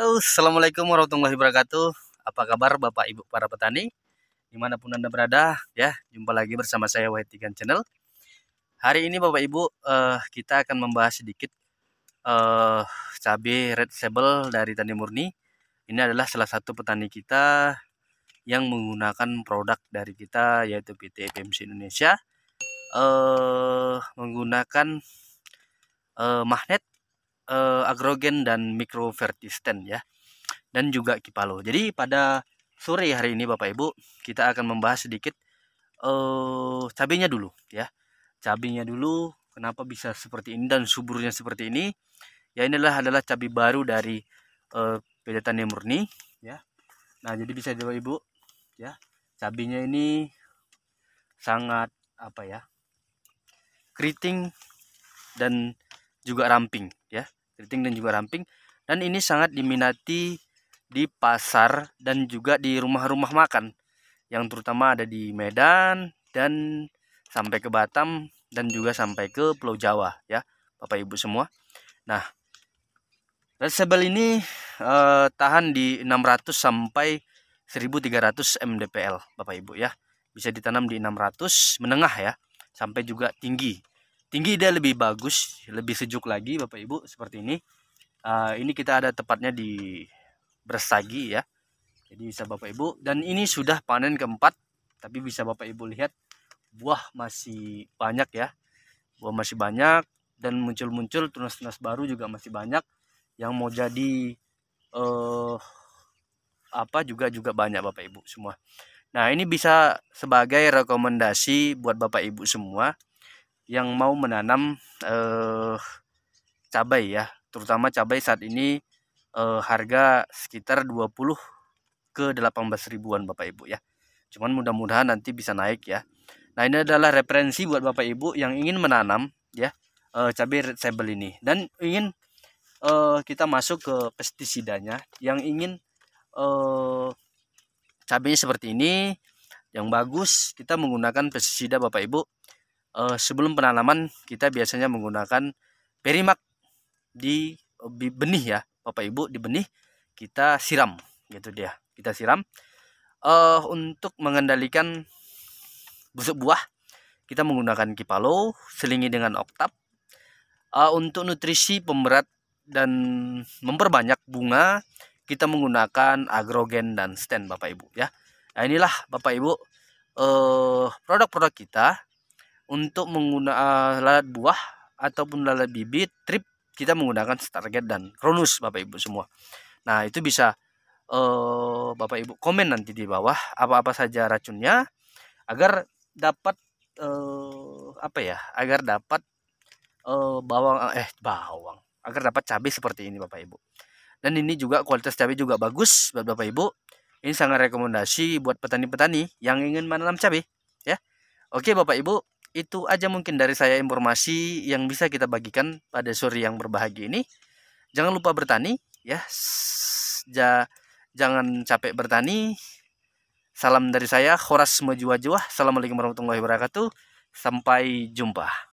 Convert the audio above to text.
Halo, Assalamualaikum warahmatullahi wabarakatuh. Apa kabar Bapak Ibu para petani? Dimanapun Anda berada, ya, jumpa lagi bersama saya Wahid Channel. Hari ini Bapak Ibu, uh, kita akan membahas sedikit uh, cabai red sable dari Tani Murni. Ini adalah salah satu petani kita yang menggunakan produk dari kita yaitu PT PMC Indonesia. Uh, menggunakan uh, magnet uh, agrogen dan mikrovertisten ya dan juga kipalo. Jadi pada sore hari ini Bapak Ibu kita akan membahas sedikit uh, cabenya dulu ya. Cabenya dulu kenapa bisa seperti ini dan suburnya seperti ini? Ya inilah adalah cabai baru dari uh, eh, pedetan murni ya. Nah, jadi bisa Bapak Ibu ya. Cabenya ini sangat apa ya? keriting dan juga ramping ya keriting dan juga ramping dan ini sangat diminati di pasar dan juga di rumah-rumah makan yang terutama ada di Medan dan sampai ke Batam dan juga sampai ke Pulau Jawa ya Bapak Ibu semua. Nah, resebel ini eh, tahan di 600 sampai 1300 mdpl Bapak Ibu ya. Bisa ditanam di 600 menengah ya sampai juga tinggi tinggi dia lebih bagus lebih sejuk lagi bapak ibu seperti ini uh, ini kita ada tepatnya di bersagi ya jadi bisa bapak ibu dan ini sudah panen keempat tapi bisa bapak ibu lihat buah masih banyak ya buah masih banyak dan muncul-muncul tunas-tunas baru juga masih banyak yang mau jadi uh, apa juga juga banyak bapak ibu semua nah ini bisa sebagai rekomendasi buat bapak ibu semua yang mau menanam eh, cabai ya terutama cabai saat ini eh, harga sekitar 20 ke 18 ribuan Bapak Ibu ya cuman mudah-mudahan nanti bisa naik ya nah ini adalah referensi buat Bapak Ibu yang ingin menanam ya eh, cabai red sable ini dan ingin eh, kita masuk ke pestisidanya yang ingin eh, cabainya seperti ini yang bagus kita menggunakan pestisida Bapak Ibu eh, sebelum penanaman kita biasanya menggunakan perimak di benih ya Bapak Ibu di benih kita siram gitu dia kita siram eh, untuk mengendalikan busuk buah kita menggunakan kipalo selingi dengan oktap uh, untuk nutrisi pemberat dan memperbanyak bunga kita menggunakan agrogen dan stand Bapak Ibu ya nah inilah Bapak Ibu eh, produk produk -produk kita untuk menggunakan eh, lalat buah ataupun lalat bibit trip kita menggunakan target dan kronus Bapak Ibu semua. Nah, itu bisa uh, Bapak Ibu komen nanti di bawah apa-apa saja racunnya agar dapat uh, apa ya? Agar dapat uh, bawang eh bawang, agar dapat cabai seperti ini Bapak Ibu. Dan ini juga kualitas cabai juga bagus buat Bapak Ibu. Ini sangat rekomendasi buat petani-petani yang ingin menanam cabai ya. Oke Bapak Ibu, itu aja mungkin dari saya informasi yang bisa kita bagikan pada sore yang berbahagia ini. Jangan lupa bertani ya. Ja, jangan capek bertani. Salam dari saya Khoras Mejuwa Assalamualaikum warahmatullahi wabarakatuh. Sampai jumpa.